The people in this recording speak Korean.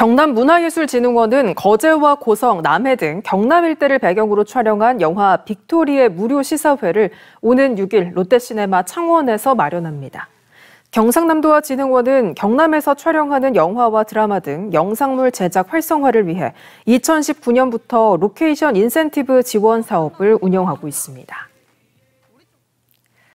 경남문화예술진흥원은 거제와 고성, 남해 등 경남 일대를 배경으로 촬영한 영화 빅토리의 무료 시사회를 오는 6일 롯데시네마 창원에서 마련합니다. 경상남도와 진흥원은 경남에서 촬영하는 영화와 드라마 등 영상물 제작 활성화를 위해 2019년부터 로케이션 인센티브 지원 사업을 운영하고 있습니다.